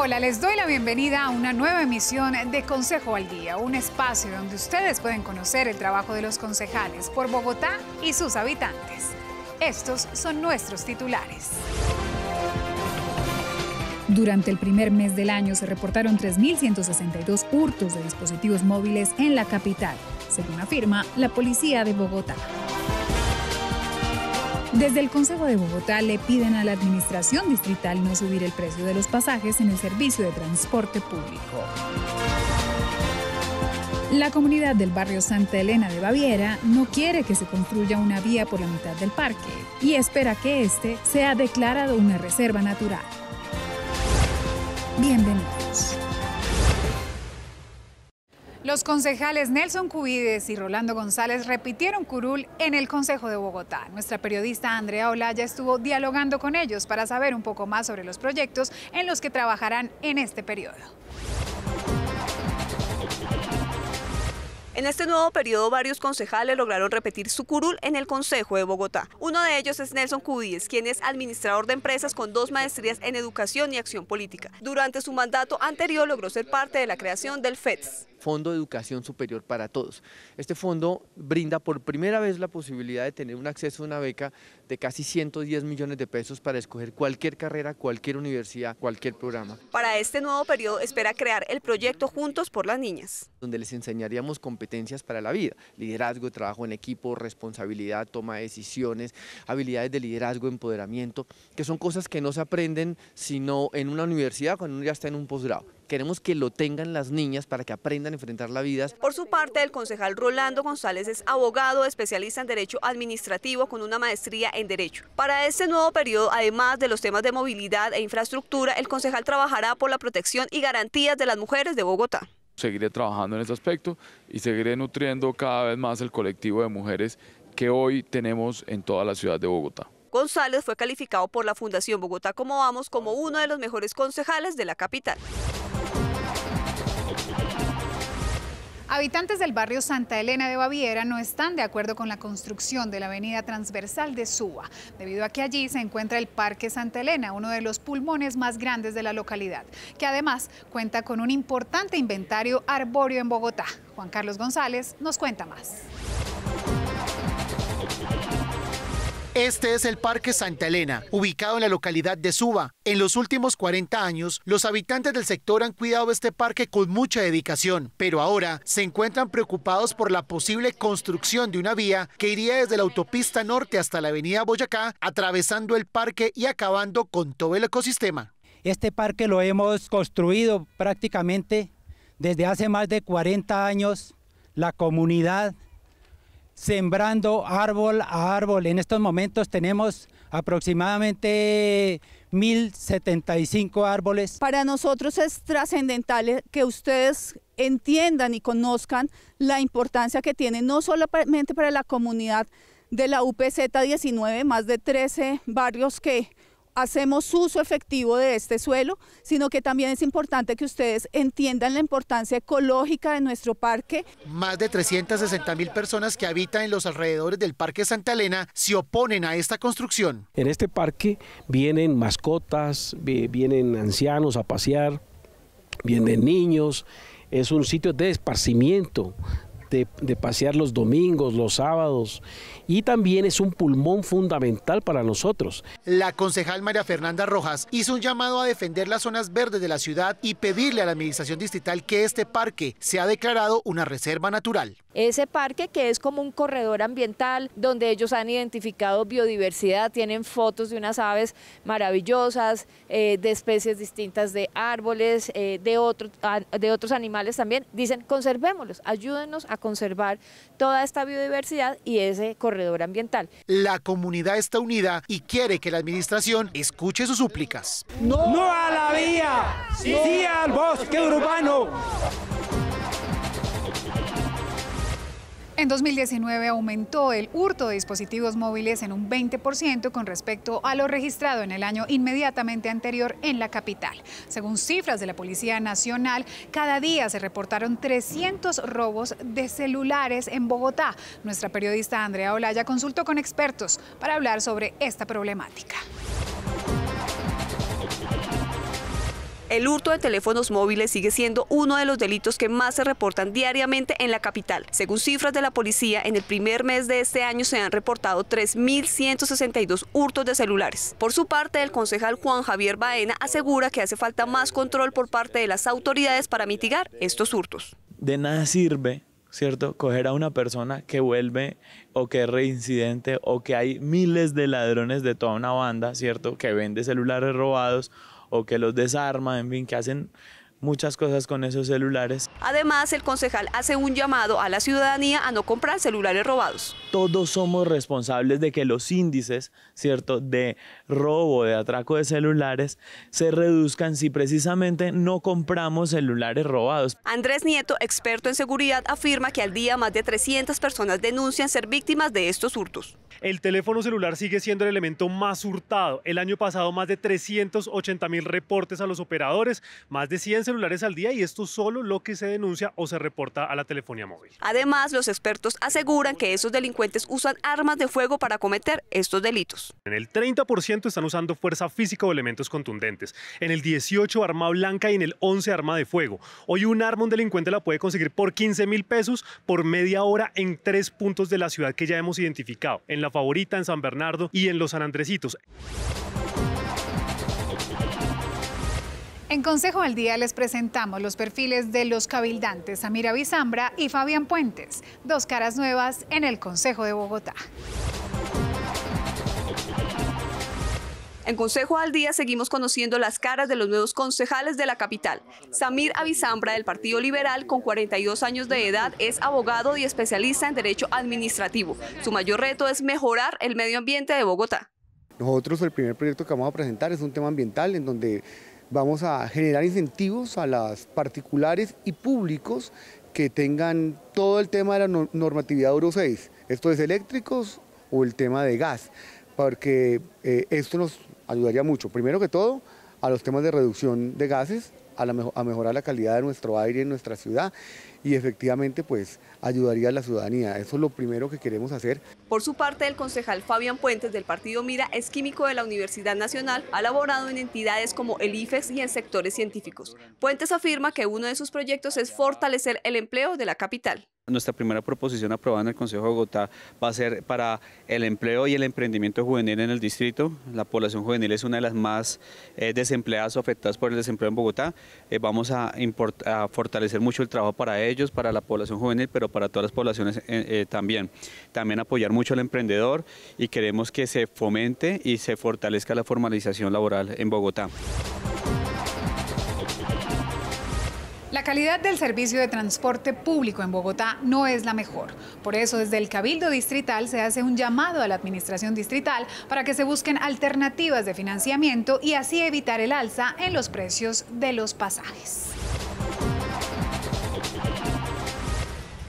Hola, les doy la bienvenida a una nueva emisión de Consejo al Día, un espacio donde ustedes pueden conocer el trabajo de los concejales por Bogotá y sus habitantes. Estos son nuestros titulares. Durante el primer mes del año se reportaron 3.162 hurtos de dispositivos móviles en la capital, según afirma la Policía de Bogotá. Desde el Consejo de Bogotá le piden a la Administración Distrital no subir el precio de los pasajes en el servicio de transporte público. La comunidad del barrio Santa Elena de Baviera no quiere que se construya una vía por la mitad del parque y espera que este sea declarado una reserva natural. Bienvenidos. Los concejales Nelson Cubides y Rolando González repitieron curul en el Consejo de Bogotá. Nuestra periodista Andrea Olaya estuvo dialogando con ellos para saber un poco más sobre los proyectos en los que trabajarán en este periodo. En este nuevo periodo, varios concejales lograron repetir su curul en el Consejo de Bogotá. Uno de ellos es Nelson Cubides, quien es administrador de empresas con dos maestrías en educación y acción política. Durante su mandato anterior logró ser parte de la creación del FEDS. Fondo de Educación Superior para Todos. Este fondo brinda por primera vez la posibilidad de tener un acceso a una beca de casi 110 millones de pesos para escoger cualquier carrera, cualquier universidad, cualquier programa. Para este nuevo periodo espera crear el proyecto Juntos por las Niñas. Donde les enseñaríamos competencias para la vida, liderazgo, trabajo en equipo, responsabilidad, toma de decisiones, habilidades de liderazgo, empoderamiento, que son cosas que no se aprenden sino en una universidad cuando uno ya está en un posgrado queremos que lo tengan las niñas para que aprendan a enfrentar la vida. Por su parte, el concejal Rolando González es abogado, especialista en Derecho Administrativo con una maestría en Derecho. Para este nuevo periodo, además de los temas de movilidad e infraestructura, el concejal trabajará por la protección y garantías de las mujeres de Bogotá. Seguiré trabajando en ese aspecto y seguiré nutriendo cada vez más el colectivo de mujeres que hoy tenemos en toda la ciudad de Bogotá. González fue calificado por la Fundación Bogotá Como Vamos como uno de los mejores concejales de la capital. Habitantes del barrio Santa Elena de Baviera no están de acuerdo con la construcción de la avenida transversal de Suba, debido a que allí se encuentra el Parque Santa Elena, uno de los pulmones más grandes de la localidad, que además cuenta con un importante inventario arbóreo en Bogotá. Juan Carlos González nos cuenta más. Este es el Parque Santa Elena, ubicado en la localidad de Suba. En los últimos 40 años, los habitantes del sector han cuidado este parque con mucha dedicación, pero ahora se encuentran preocupados por la posible construcción de una vía que iría desde la autopista norte hasta la avenida Boyacá, atravesando el parque y acabando con todo el ecosistema. Este parque lo hemos construido prácticamente desde hace más de 40 años, la comunidad sembrando árbol a árbol. En estos momentos tenemos aproximadamente 1.075 árboles. Para nosotros es trascendental que ustedes entiendan y conozcan la importancia que tiene no solamente para la comunidad de la UPZ 19, más de 13 barrios que hacemos uso efectivo de este suelo, sino que también es importante que ustedes entiendan la importancia ecológica de nuestro parque. Más de 360 mil personas que habitan en los alrededores del Parque Santa Elena se oponen a esta construcción. En este parque vienen mascotas, vienen ancianos a pasear, vienen niños, es un sitio de esparcimiento, de, pasear los domingos, los sábados, y también es un pulmón fundamental para nosotros. La concejal María Fernanda Rojas hizo un llamado a defender las zonas verdes de la ciudad y pedirle a la administración distrital que este parque sea declarado una reserva natural. Ese parque que es como un corredor ambiental donde ellos han identificado biodiversidad, tienen fotos de unas aves maravillosas, eh, de especies distintas de árboles, eh, de, otros animales también. Dicen, conservémoslos, ayúdenos a conservar toda esta biodiversidad y ese corredor ambiental. La comunidad está unida y quiere que la administración escuche sus súplicas. No, a la vía, sí al bosque urbano. En 2019 aumentó el hurto de dispositivos móviles en un 20% con respecto a lo registrado en el año inmediatamente anterior en la capital. Según cifras de la Policía Nacional, cada día se reportaron 300 robos de celulares en Bogotá. Nuestra periodista Andrea Olaya consultó con expertos para hablar sobre esta problemática. El hurto de teléfonos móviles sigue siendo uno de los delitos que más se reportan diariamente en la capital. Según cifras de la policía, en el primer mes de este año se han reportado 3.162 hurtos de celulares. Por su parte, el concejal Juan Javier Baena asegura que hace falta más control por parte de las autoridades para mitigar estos hurtos. De nada sirve ¿cierto? Coger a una persona que vuelve o que es reincidente o que hay miles de ladrones de toda una banda, ¿cierto? Que vende celulares robados o que los desarma, en fin, que hacen muchas cosas con esos celulares. Además, el concejal hace un llamado a la ciudadanía a no comprar celulares robados. Todos somos responsables de que los índices, ¿cierto?, de robo, de atraco de celulares se reduzcan si precisamente no compramos celulares robados. Andrés Nieto, experto en seguridad, afirma que al día más de 300 personas denuncian ser víctimas de estos hurtos. El teléfono celular sigue siendo el elemento más hurtado. El año pasado más de 380 mil reportes a los operadores, más de 100 celulares al día y esto es solo lo que se denuncia o se reporta a la telefonía móvil. Además, los expertos aseguran que esos delincuentes usan armas de fuego para cometer estos delitos. En el 30% están usando fuerza física o elementos contundentes, en el 18 arma blanca y en el 11 arma de fuego. Hoy un arma un delincuente la puede conseguir por 15 mil pesos por media hora en tres puntos de la ciudad que ya hemos identificado, en La Favorita, en San Bernardo y en Los San Andresitos. En Consejo al Día les presentamos los perfiles de los cabildantes Samir Bizambra y Fabián Puentes, dos caras nuevas en el Consejo de Bogotá. En Consejo al Día seguimos conociendo las caras de los nuevos concejales de la capital. Samir Avizambra, del Partido Liberal, con 42 años de edad, es abogado y especialista en Derecho Administrativo. Su mayor reto es mejorar el medio ambiente de Bogotá. Nosotros el primer proyecto que vamos a presentar es un tema ambiental en donde Vamos a generar incentivos a las particulares y públicos que tengan todo el tema de la normatividad Euro 6, esto es eléctricos o el tema de gas, porque eh, esto nos ayudaría mucho, primero que todo, a los temas de reducción de gases, a, mejorar la calidad de nuestro aire en nuestra ciudad y efectivamente pues ayudaría a la ciudadanía. Eso es lo primero que queremos hacer. Por su parte, el concejal Fabián Puentes del partido Mira es químico de la Universidad Nacional, ha laborado en entidades como el IFES y en sectores científicos. Puentes afirma que uno de sus proyectos es fortalecer el empleo de la capital. Nuestra primera proposición aprobada en el Consejo de Bogotá va a ser para el empleo y el emprendimiento juvenil en el distrito. La población juvenil es una de las más eh, desempleadas o afectadas por el desempleo en Bogotá. Eh, vamos a, fortalecer mucho el trabajo para ellos, para la población juvenil, pero para todas las poblaciones eh, también. También apoyar mucho al emprendedor y queremos que se fomente y se fortalezca la formalización laboral en Bogotá. La calidad del servicio de transporte público en Bogotá no es la mejor. Por eso desde el Cabildo Distrital se hace un llamado a la Administración Distrital para que se busquen alternativas de financiamiento y así evitar el alza en los precios de los pasajes.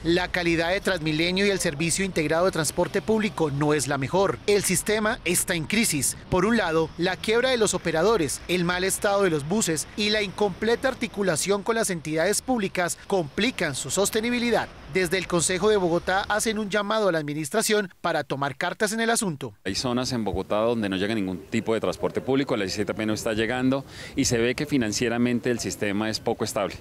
La calidad de Transmilenio y el servicio integrado de transporte público no es la mejor. El sistema está en crisis. Por un lado, la quiebra de los operadores, el mal estado de los buses y la incompleta articulación con las entidades públicas complican su sostenibilidad desde el Consejo de Bogotá hacen un llamado a la administración para tomar cartas en el asunto. Hay zonas en Bogotá donde no llega ningún tipo de transporte público, la 17 no está llegando y se ve que financieramente el sistema es poco estable.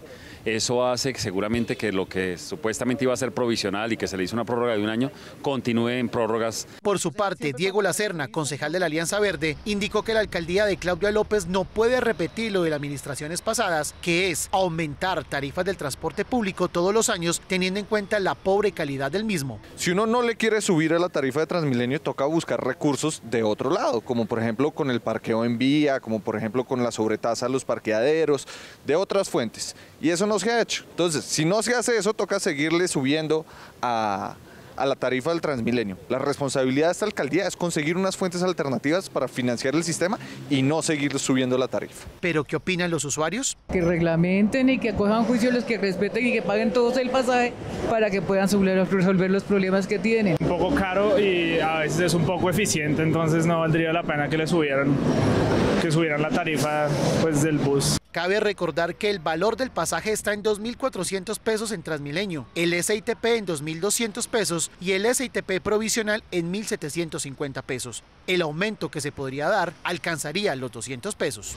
Eso hace que seguramente que lo que supuestamente iba a ser provisional y que se le hizo una prórroga de un año continúe en prórrogas. Por su parte, Diego Lacerna, concejal de la Alianza Verde, indicó que la alcaldía de Claudia López no puede repetir lo de las administraciones pasadas, que es aumentar tarifas del transporte público todos los años teniendo en cuenta la pobre calidad del mismo. Si uno no le quiere subir a la tarifa de Transmilenio, toca buscar recursos de otro lado, como por ejemplo con el parqueo en vía, como por ejemplo con la sobretasa a los parqueaderos, de otras fuentes. Y eso no se ha hecho. Entonces, si no se hace eso, toca seguirle subiendo a a la tarifa del Transmilenio. La responsabilidad de esta alcaldía es conseguir unas fuentes alternativas para financiar el sistema y no seguir subiendo la tarifa. ¿Pero qué opinan los usuarios? Que reglamenten y que acojan juicio los que respeten y que paguen todos el pasaje para que puedan resolver los problemas que tienen. Un poco caro y a veces es un poco eficiente, entonces no valdría la pena que le subieran que subieran la tarifa pues del bus. Cabe recordar que el valor del pasaje está en 2.400 pesos en Transmilenio, el SITP en 2.200 pesos y el SITP provisional en 1.750 pesos. El aumento que se podría dar alcanzaría los 200 pesos.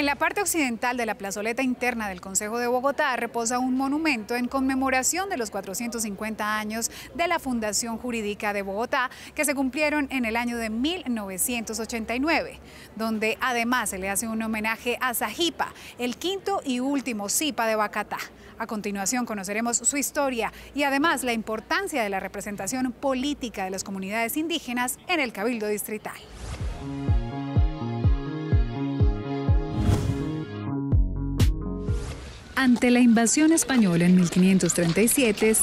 En la parte occidental de la plazoleta interna del Consejo de Bogotá reposa un monumento en conmemoración de los 450 años de la Fundación Jurídica de Bogotá, que se cumplieron en el año de 1989, donde además se le hace un homenaje a Zajipa, el quinto y último Zipa de Bacatá. A continuación conoceremos su historia y además la importancia de la representación política de las comunidades indígenas en el Cabildo Distrital. Ante la invasión española en 1537,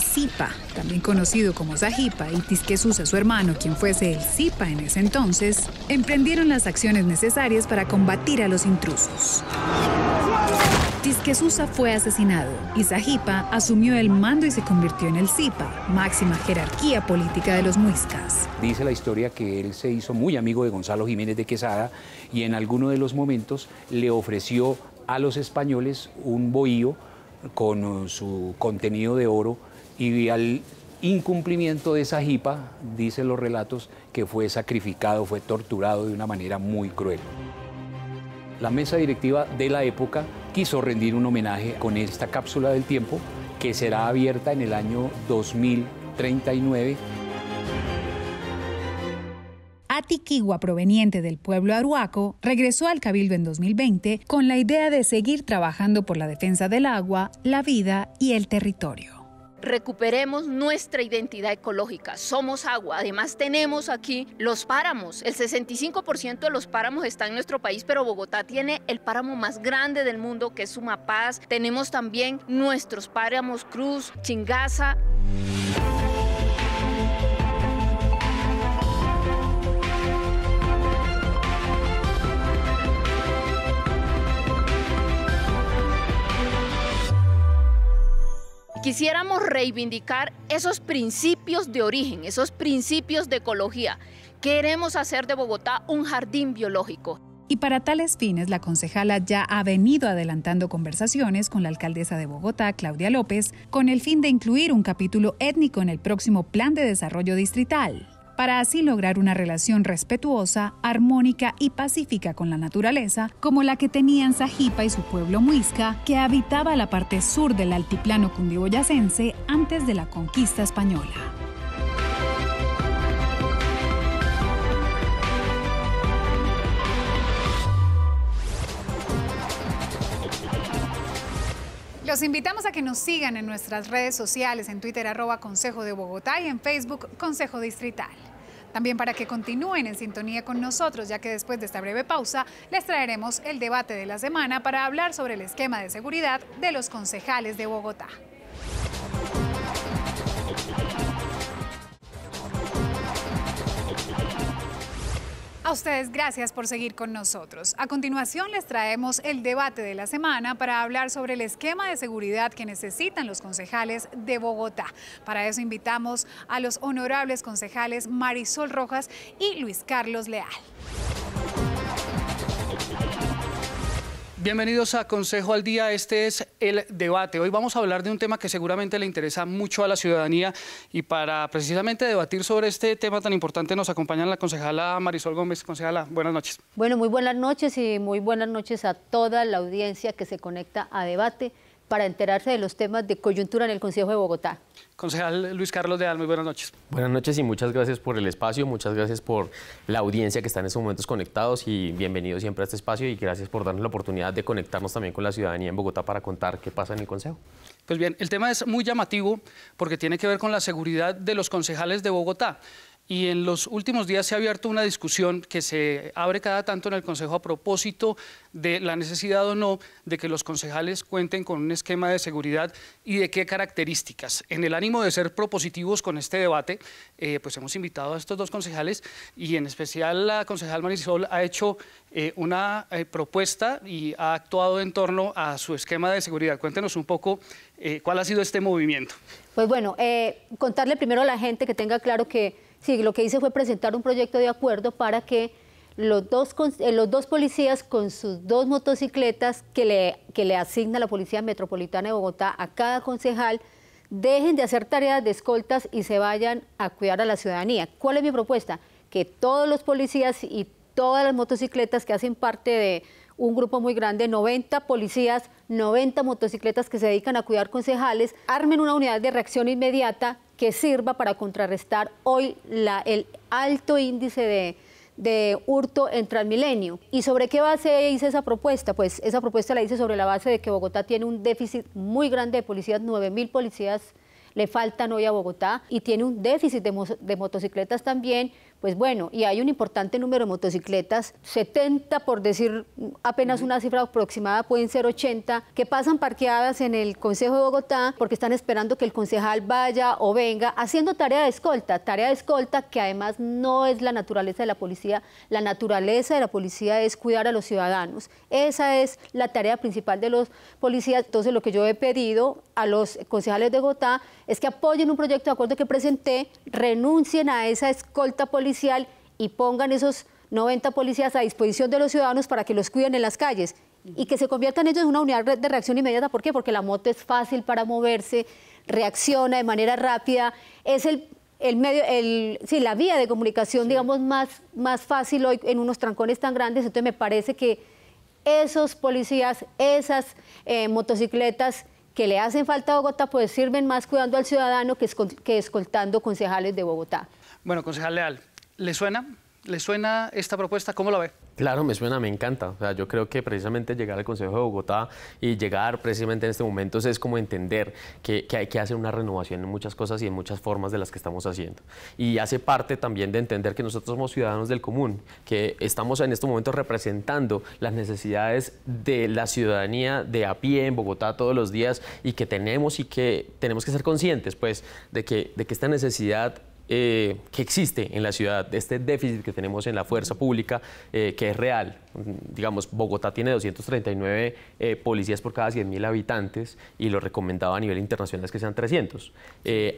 Zipa, también conocido como Zajipa, y Tisquesusa, su hermano, quien fuese el Zipa en ese entonces, emprendieron las acciones necesarias para combatir a los intrusos. Tisquesusa fue asesinado y Zajipa asumió el mando y se convirtió en el Zipa, máxima jerarquía política de los muiscas. Dice la historia que él se hizo muy amigo de Gonzalo Jiménez de Quesada y en alguno de los momentos le ofreció a los españoles un bohío con su contenido de oro y al incumplimiento de esa jipa, dicen los relatos, que fue sacrificado, fue torturado de una manera muy cruel. La mesa directiva de la época quiso rendir un homenaje con esta cápsula del tiempo que será abierta en el año 2039. Atiquigua, proveniente del pueblo aruaco, regresó al Cabildo en 2020 con la idea de seguir trabajando por la defensa del agua, la vida y el territorio recuperemos nuestra identidad ecológica. Somos agua. Además tenemos aquí los páramos. El 65% de los páramos está en nuestro país, pero Bogotá tiene el páramo más grande del mundo, que es Sumapaz. Tenemos también nuestros páramos Cruz, Chingaza. quisiéramos reivindicar esos principios de origen, esos principios de ecología. Queremos hacer de Bogotá un jardín biológico. Y para tales fines, la concejala ya ha venido adelantando conversaciones con la alcaldesa de Bogotá, Claudia López, con el fin de incluir un capítulo étnico en el próximo Plan de Desarrollo Distrital para así lograr una relación respetuosa, armónica y pacífica con la naturaleza, como la que tenían Sajipa y su pueblo muisca, que habitaba la parte sur del altiplano cundiboyacense antes de la conquista española. Los invitamos a que nos sigan en nuestras redes sociales, en Twitter arroba Consejo de Bogotá y en Facebook Consejo Distrital. También para que continúen en sintonía con nosotros, ya que después de esta breve pausa les traeremos el debate de la semana para hablar sobre el esquema de seguridad de los concejales de Bogotá. A ustedes gracias por seguir con nosotros. A continuación les traemos el debate de la semana para hablar sobre el esquema de seguridad que necesitan los concejales de Bogotá. Para eso invitamos a los honorables concejales Marisol Rojas y Luis Carlos Leal. Bienvenidos a Consejo al Día, este es el debate. Hoy vamos a hablar de un tema que seguramente le interesa mucho a la ciudadanía y para precisamente debatir sobre este tema tan importante nos acompaña la concejala Marisol Gómez. Concejala, buenas noches. Bueno, muy buenas noches y muy buenas noches a toda la audiencia que se conecta a debate para enterarse de los temas de coyuntura en el Consejo de Bogotá. Concejal Luis Carlos de Al, muy buenas noches. Buenas noches y muchas gracias por el espacio, muchas gracias por la audiencia que está en estos momentos conectados y bienvenidos siempre a este espacio y gracias por darnos la oportunidad de conectarnos también con la ciudadanía en Bogotá para contar qué pasa en el Consejo. Pues bien, el tema es muy llamativo porque tiene que ver con la seguridad de los concejales de Bogotá. Y en los últimos días se ha abierto una discusión que se abre cada tanto en el Consejo a propósito de la necesidad o no de que los concejales cuenten con un esquema de seguridad y de qué características. En el ánimo de ser propositivos con este debate, eh, pues hemos invitado a estos dos concejales y en especial la concejal Marisol ha hecho eh, una eh, propuesta y ha actuado en torno a su esquema de seguridad. Cuéntenos un poco cuál ha sido este movimiento. Pues bueno, contarle primero a la gente que tenga claro que Sí, lo que hice fue presentar un proyecto de acuerdo para que los dos, eh, los dos policías con sus dos motocicletas que le, que le asigna la Policía Metropolitana de Bogotá a cada concejal dejen de hacer tareas de escoltas y se vayan a cuidar a la ciudadanía. ¿Cuál es mi propuesta? Que todos los policías y todas las motocicletas que hacen parte de un grupo muy grande, 90 policías, 90 motocicletas que se dedican a cuidar concejales, armen una unidad de reacción inmediata que sirva para contrarrestar hoy la, el alto índice de, de hurto en Transmilenio. ¿Y sobre qué base hice esa propuesta? Pues esa propuesta la hice sobre la base de que Bogotá tiene un déficit muy grande de policías, 9.000 policías le faltan hoy a Bogotá y tiene un déficit de motocicletas también pues bueno, y hay un importante número de motocicletas, 70 por decir apenas una cifra aproximada, pueden ser 80, que pasan parqueadas en el Consejo de Bogotá porque están esperando que el concejal vaya o venga haciendo tarea de escolta, tarea de escolta que además no es la naturaleza de la policía, la naturaleza de la policía es cuidar a los ciudadanos. Esa es la tarea principal de los policías. Entonces lo que yo he pedido a los concejales de Bogotá es que apoyen un proyecto de acuerdo que presenté, renuncien a esa escolta policial y pongan esos 90 policías a disposición de los ciudadanos para que los cuiden en las calles y que se conviertan ellos en una unidad de reacción inmediata. ¿Por qué? Porque la moto es fácil para moverse, reacciona de manera rápida, es el, medio, el, sí, la vía de comunicación, digamos, más, más fácil hoy en unos trancones tan grandes. Entonces me parece que esos policías, esas eh, motocicletas que le hacen falta a Bogotá, pues sirven más cuidando al ciudadano que, que escoltando concejales de Bogotá. Bueno, concejal Leal, ¿Le suena? ¿Le suena esta propuesta? ¿Cómo la ve? Claro, me suena, me encanta. O sea, yo creo que precisamente llegar al Consejo de Bogotá y llegar precisamente en este momento es como entender que, hay que hacer una renovación en muchas cosas y en muchas formas de las que estamos haciendo. Y hace parte también de entender que nosotros somos ciudadanos del común, que estamos en este momento representando las necesidades de la ciudadanía de a pie en Bogotá todos los días y que tenemos y que tenemos que ser conscientes pues de que, de que esta necesidad eh, que existe en la ciudad, este déficit que tenemos en la fuerza pública, eh, que es real. Digamos, Bogotá tiene 239 eh, policías por cada 100.000 habitantes y lo recomendado a nivel internacional es que sean 300.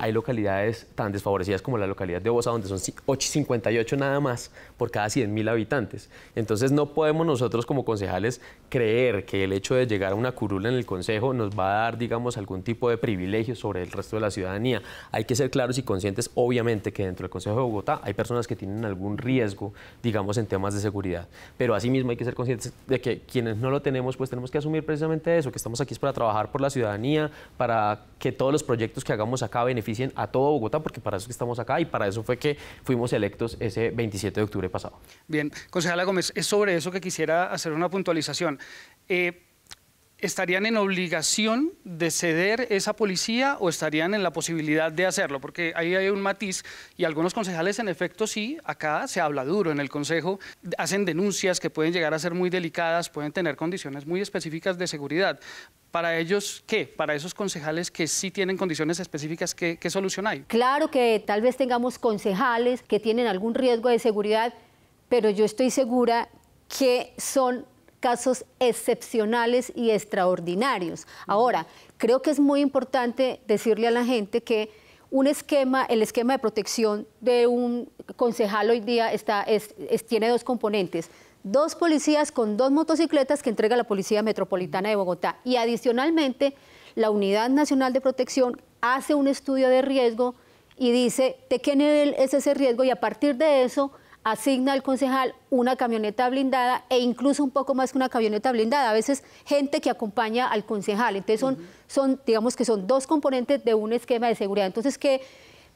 hay localidades tan desfavorecidas como la localidad de Bosa, donde son 58 nada más por cada 100.000 habitantes. Entonces no podemos nosotros como concejales creer que el hecho de llegar a una curula en el Consejo nos va a dar, digamos, algún tipo de privilegio sobre el resto de la ciudadanía. Hay que ser claros y conscientes, obviamente, que dentro del Consejo de Bogotá hay personas que tienen algún riesgo, digamos, en temas de seguridad. Pero asimismo hay que ser conscientes de que quienes no lo tenemos, pues tenemos que asumir precisamente eso, que estamos aquí es para trabajar por la ciudadanía, para que todos los proyectos que hagamos acá beneficien a todo Bogotá, porque para eso es que estamos acá y para eso fue que fuimos electos ese 27 de octubre pasado. Bien, concejala Gómez, es sobre eso que quisiera hacer una puntualización. Eh, ¿estarían en obligación de ceder esa policía o estarían en la posibilidad de hacerlo? Porque ahí hay un matiz y algunos concejales en efecto sí, acá se habla duro en el Consejo, hacen denuncias que pueden llegar a ser muy delicadas, pueden tener condiciones muy específicas de seguridad. ¿Para ellos qué? Para esos concejales que sí tienen condiciones específicas, ¿qué, solución hay? Claro que tal vez tengamos concejales que tienen algún riesgo de seguridad, pero yo estoy segura que son casos excepcionales y extraordinarios. Ahora, creo que es muy importante decirle a la gente que un esquema, el esquema de protección de un concejal hoy día está, es, tiene dos componentes. Dos policías con dos motocicletas que entrega la Policía Metropolitana de Bogotá. Y adicionalmente, la Unidad Nacional de Protección hace un estudio de riesgo y dice de qué nivel es ese riesgo y a partir de eso asigna al concejal una camioneta blindada e incluso un poco más que una camioneta blindada, a veces gente que acompaña al concejal. Entonces son, son digamos que son dos componentes de un esquema de seguridad. Entonces, ¿qué,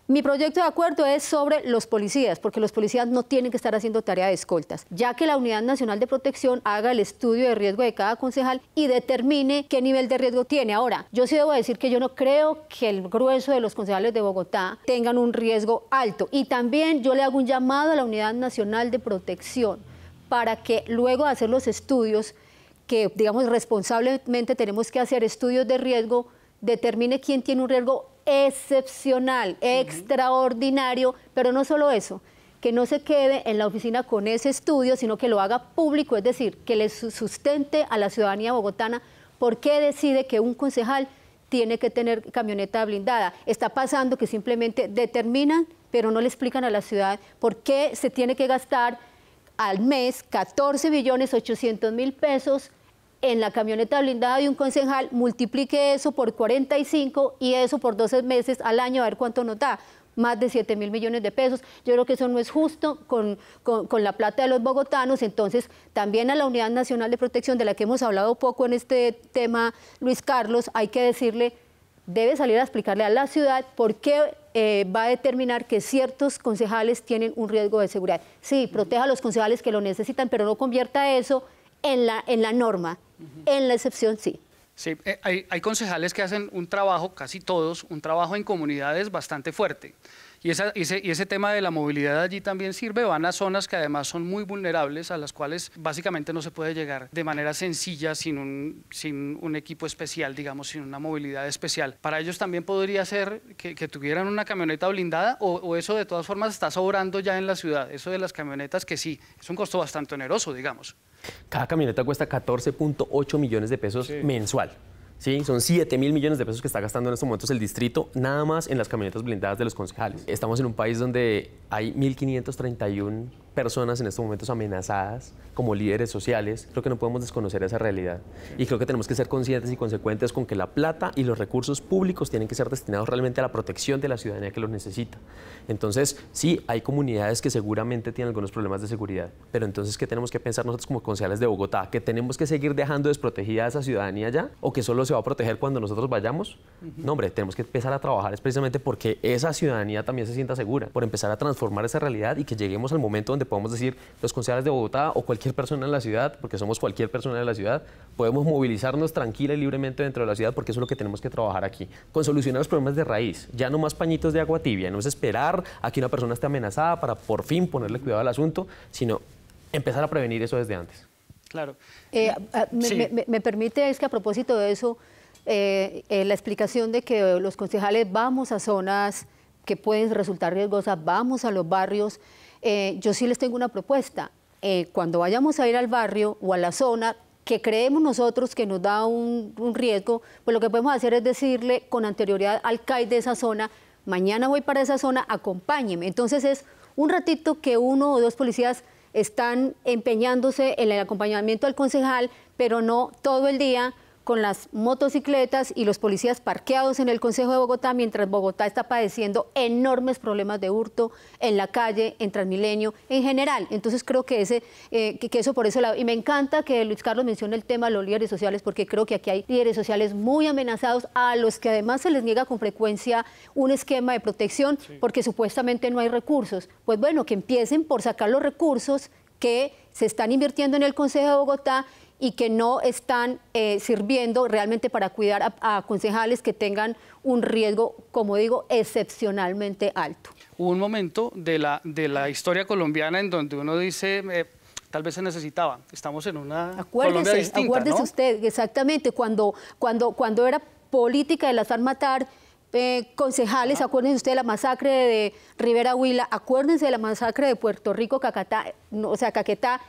mi proyecto de acuerdo es sobre los policías, porque los policías no tienen que estar haciendo tarea de escoltas, ya que la Unidad Nacional de Protección haga el estudio de riesgo de cada concejal y determine qué nivel de riesgo tiene. Ahora, yo sí debo decir que yo no creo que el grueso de los concejales de Bogotá tengan un riesgo alto. Y también yo le hago un llamado a la Unidad Nacional de Protección para que luego de hacer los estudios, que digamos responsablemente tenemos que hacer estudios de riesgo, determine quién tiene un riesgo excepcional, extraordinario, pero no solo eso, que no se quede en la oficina con ese estudio, sino que lo haga público, es decir, que le sustente a la ciudadanía bogotana por qué decide que un concejal tiene que tener camioneta blindada. Está pasando que simplemente determinan, pero no le explican a la ciudad por qué se tiene que gastar al mes 14 billones 800 mil pesos en la camioneta blindada de un concejal, multiplique eso por 45 y eso por 12 meses al año, a ver cuánto nos da más de 7 mil millones de pesos. Yo creo que eso no es justo con, la plata de los bogotanos. Entonces, también a la Unidad Nacional de Protección, de la que hemos hablado poco en este tema, Luis Carlos, hay que decirle, debe salir a explicarle a la ciudad por qué eh, va a determinar que ciertos concejales tienen un riesgo de seguridad. Sí, proteja a los concejales que lo necesitan, pero no convierta eso en la, en la norma. En la excepción sí. Sí, eh, hay, concejales que hacen un trabajo, casi todos, un trabajo en comunidades bastante fuerte. Y, ese, tema de la movilidad allí también sirve. Van a zonas que además son muy vulnerables, a las cuales básicamente no se puede llegar de manera sencilla sin un, equipo especial, digamos, sin una movilidad especial. Para ellos también podría ser que, tuvieran una camioneta blindada o, o, eso de todas formas está sobrando ya en la ciudad. Eso de las camionetas que sí, es un costo bastante oneroso, digamos. Cada camioneta cuesta 14.8 millones de pesos mensual. Sí, son 7 mil millones de pesos que está gastando en estos momentos el distrito, nada más en las camionetas blindadas de los concejales. Estamos en un país donde hay 1.531 personas en estos momentos amenazadas como líderes sociales, creo que no podemos desconocer esa realidad. Y creo que tenemos que ser conscientes y consecuentes con que la plata y los recursos públicos tienen que ser destinados realmente a la protección de la ciudadanía que los necesita. Entonces, sí, hay comunidades que seguramente tienen algunos problemas de seguridad, pero entonces, ¿qué tenemos que pensar nosotros como concejales de Bogotá? ¿Que tenemos que seguir dejando desprotegida a esa ciudadanía ya? ¿O que solo se va a proteger cuando nosotros vayamos? No, hombre, tenemos que empezar a trabajar es precisamente porque esa ciudadanía también se sienta segura, por empezar a transformar esa realidad y que lleguemos al momento donde podemos decir los concejales de Bogotá o cualquier persona en la ciudad, porque somos cualquier persona de la ciudad, podemos movilizarnos tranquila y libremente dentro de la ciudad porque eso es lo que tenemos que trabajar aquí, con solucionar los problemas de raíz, ya no más pañitos de agua tibia, no es esperar a que una persona esté amenazada para por fin ponerle cuidado al asunto, sino empezar a prevenir eso desde antes. Claro. Eh, ah, ah, me, permite, es que a propósito de eso, eh, eh, la explicación de que los concejales vamos a zonas que pueden resultar riesgosas, vamos a los barrios eh, yo sí les tengo una propuesta. Eh, cuando vayamos a ir al barrio o a la zona que creemos nosotros que nos da un, riesgo, pues lo que podemos hacer es decirle con anterioridad al CAI de esa zona, mañana voy para esa zona, acompáñeme. Entonces es un ratito que uno o dos policías están empeñándose en el acompañamiento al concejal, pero no todo el día con las motocicletas y los policías parqueados en el Consejo de Bogotá, mientras Bogotá está padeciendo enormes problemas de hurto en la calle, en Transmilenio, en general. Entonces creo que, ese, eh, que, eso por eso... Y me encanta que Luis Carlos mencione el tema de los líderes sociales, porque creo que aquí hay líderes sociales muy amenazados, a los que además se les niega con frecuencia un esquema de protección, porque supuestamente no hay recursos. Pues bueno, que empiecen por sacar los recursos que se están invirtiendo en el Consejo de Bogotá y que no están eh, sirviendo realmente para cuidar a, concejales que tengan un riesgo, como digo, excepcionalmente alto. Hubo un momento de la, de la historia colombiana en donde uno dice... Eh, tal vez se necesitaba. Estamos en una acuérdense Colombia distinta, usted, exactamente, cuando, cuando, cuando era política de azar matar eh, concejales, acuérdense usted de la masacre de Rivera Huila, acuérdense de la masacre de Puerto Rico, Cacatá, o sea, Caquetá,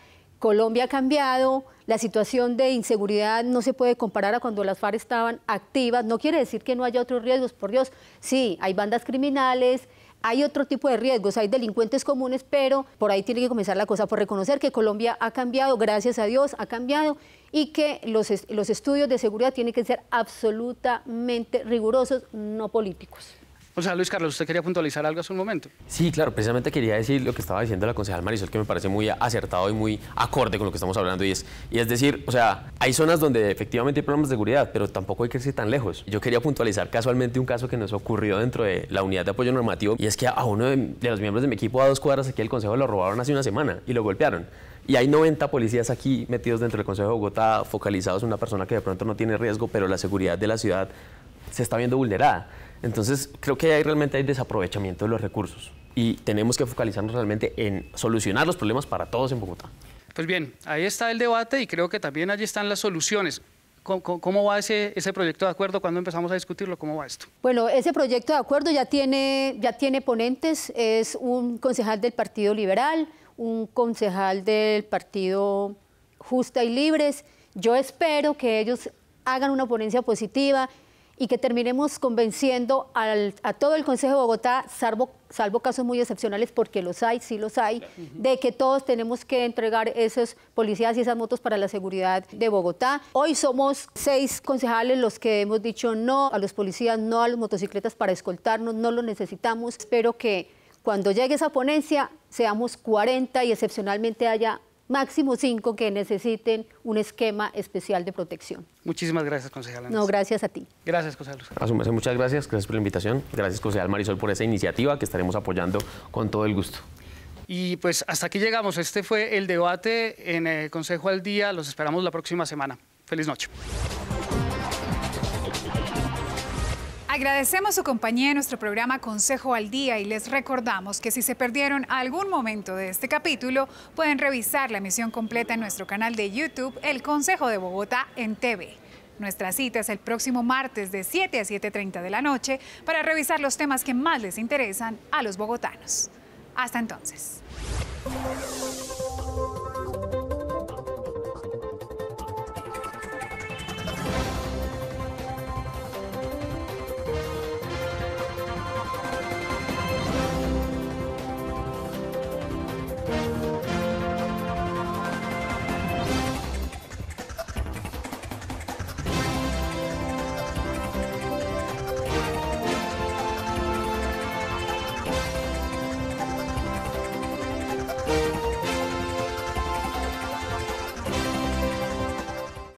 Colombia ha cambiado, la situación de inseguridad no se puede comparar a cuando las FARC estaban activas. No quiere decir que no haya otros riesgos, por Dios. Sí, hay bandas criminales, hay otro tipo de riesgos, hay delincuentes comunes, pero por ahí tiene que comenzar la cosa por reconocer que Colombia ha cambiado, gracias a Dios, ha cambiado y que los, los estudios de seguridad tienen que ser absolutamente rigurosos, no políticos. O sea, Luis Carlos, usted quería puntualizar algo hace un momento. Sí, claro, precisamente quería decir lo que estaba diciendo la concejal Marisol, que me parece muy acertado y muy acorde con lo que estamos hablando, y es, y es decir, o sea, hay zonas donde efectivamente hay problemas de seguridad, pero tampoco hay que irse tan lejos. Yo quería puntualizar casualmente un caso que nos ocurrió dentro de la unidad de apoyo normativo, y es que a uno de, los miembros de mi equipo a dos cuadras aquí del Consejo lo robaron hace una semana y lo golpearon. Y hay 90 policías aquí metidos dentro del Consejo de Bogotá, focalizados en una persona que de pronto no tiene riesgo, pero la seguridad de la ciudad se está viendo vulnerada. Entonces, creo que ahí realmente hay desaprovechamiento de los recursos y tenemos que focalizarnos realmente en solucionar los problemas para todos en Bogotá. Pues bien, ahí está el debate y creo que también allí están las soluciones. ¿Cómo, va ese, proyecto de acuerdo? cuando empezamos a discutirlo? ¿Cómo va esto? Bueno, ese proyecto de acuerdo ya tiene, ya tiene ponentes. Es un concejal del Partido Liberal, un concejal del Partido Justa y Libres. Yo espero que ellos hagan una ponencia positiva, y que terminemos convenciendo a todo el Consejo de Bogotá, salvo, casos muy excepcionales, porque los hay, sí los hay, de que todos tenemos que entregar esos policías y esas motos para la seguridad de Bogotá. Hoy somos seis concejales los que hemos dicho no a los policías, no a las motocicletas para escoltarnos, no lo necesitamos. Espero que cuando llegue esa ponencia seamos 40 y excepcionalmente haya máximo cinco que necesiten un esquema especial de protección. Muchísimas gracias, concejal. No, gracias a ti. Gracias, concejal. muchas gracias, gracias por la invitación, gracias, concejal Marisol, por esa iniciativa que estaremos apoyando con todo el gusto. Y pues hasta aquí llegamos. Este fue el debate en el Consejo al Día. Los esperamos la próxima semana. Feliz noche. Agradecemos su compañía en nuestro programa Consejo al Día y les recordamos que si se perdieron algún momento de este capítulo, pueden revisar la emisión completa en nuestro canal de YouTube El Consejo de Bogotá en TV. Nuestra cita es el próximo martes de 7 a 7.30 de la noche para revisar los temas que más les interesan a los bogotanos. Hasta entonces.